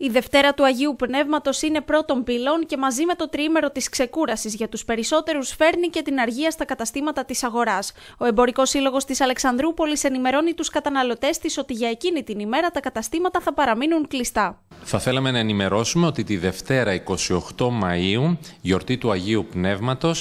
Η Δευτέρα του Αγίου Πνεύματος είναι πρώτων πυλών και μαζί με το τρίμερο της ξεκούρασης για τους περισσότερους φέρνει και την αργία στα καταστήματα της αγοράς. Ο Εμπορικός Σύλλογος της Αλεξανδρούπολης ενημερώνει τους καταναλωτές της ότι για εκείνη την ημέρα τα καταστήματα θα παραμείνουν κλειστά. Θα θέλαμε να ενημερώσουμε ότι τη Δευτέρα 28 Μαου, γιορτή του Αγίου Πνεύματος,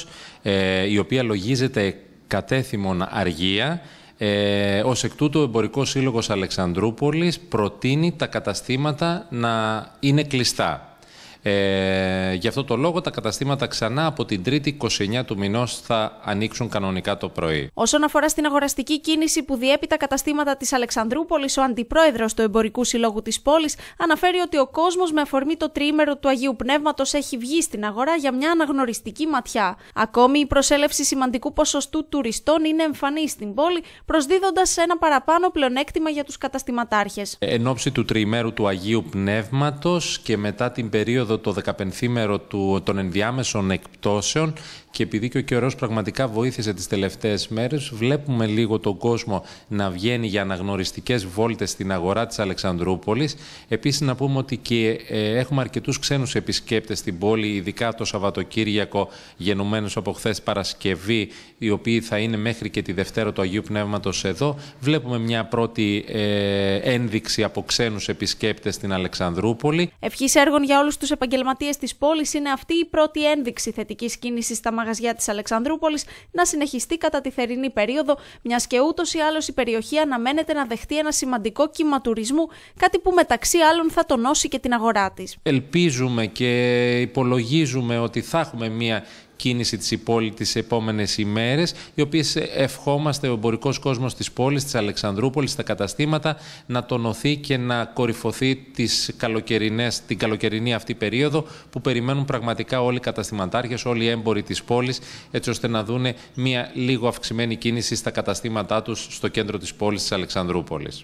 ε, η οποία λογίζεται κατέθυμον αργία, ε, Ως εκ τούτου, ο Εμπορικός Σύλλογος Αλεξανδρούπολης προτείνει τα καταστήματα να είναι κλειστά. Ε, γι' αυτό το λόγο τα καταστήματα ξανά από την 3η 29 του μηνός θα ανοίξουν κανονικά το πρωί. Όσον αφορά στην αγοραστική κίνηση που διέπει τα καταστήματα της Αλεξανδρούπολης, ο αντιπρόεδρος του Εμπορικού Συλλόγου της πόλης αναφέρει ότι ο κόσμος με αφορμή το τρίμερο του Αγίου Πνεύματος έχει βγει στην αγορά για μια αναγνωριστική ματιά. Ακόμη η προσέλευση σημαντικού ποσοστού τουριστών είναι εμφανή στην πόλη, προσδίδοντας ένα παραπάνω πλεονέκτημα για τους καταστηματάρχες. Εν του τριημέρου του Αγίου Πνεύματος και μετά την περίοδο το 15 του, των ενδιάμεσων εκπτώσεων και επειδή και ο καιρός πραγματικά βοήθησε τις τελευταίες μέρες, βλέπουμε λίγο τον κόσμο να βγαίνει για αναγνωριστικές βόλτες στην αγορά της Αλεξανδρούπολης. Επίσης να πούμε ότι και ε, έχουμε αρκετούς ξένους επισκέπτες στην πόλη, ειδικά το Σαββατοκύριακο γεννουμένους από χθες Παρασκευή, οι οποίοι θα είναι μέχρι και τη Δευτέρα του Αγίου Πνεύματος εδώ. Βλέπουμε μια πρώτη ε, ένδειξη από ξένους επισκέπτες στην Αλεξανδρούπολη. Ευχής έργων για όλους τους επα επαγγελματίες της πόλης είναι αυτή η πρώτη ένδειξη θετικής κίνησης στα μαγαζιά της Αλεξανδρούπολης να συνεχιστεί κατά τη θερινή περίοδο, μιας και ούτως ή άλλως η περιοχή αναμένεται να δεχτεί ένα σημαντικό κύμα τουρισμού, κάτι που μεταξύ άλλων θα τονώσει και την αγορά της. Ελπίζουμε και υπολογίζουμε ότι θα έχουμε μια κίνηση της υπόλοιπης τις επόμενες ημέρες, οι οποίες ευχόμαστε ο εμπορικός κόσμος της πόλης, της Αλεξανδρούπολης, τα καταστήματα να τονωθεί και να κορυφωθεί τις καλοκαιρινές, την καλοκαιρινή αυτή περίοδο που περιμένουν πραγματικά όλοι οι καταστηματάρχες, όλοι οι έμποροι της πόλης, έτσι ώστε να δούνε μια λίγο αυξημένη κίνηση στα καταστήματά τους στο κέντρο της πόλης της Αλεξανδρούπολης.